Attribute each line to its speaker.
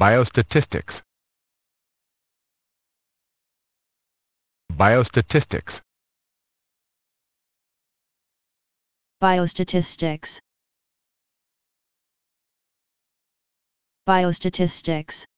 Speaker 1: Biostatistics Biostatistics
Speaker 2: Biostatistics Biostatistics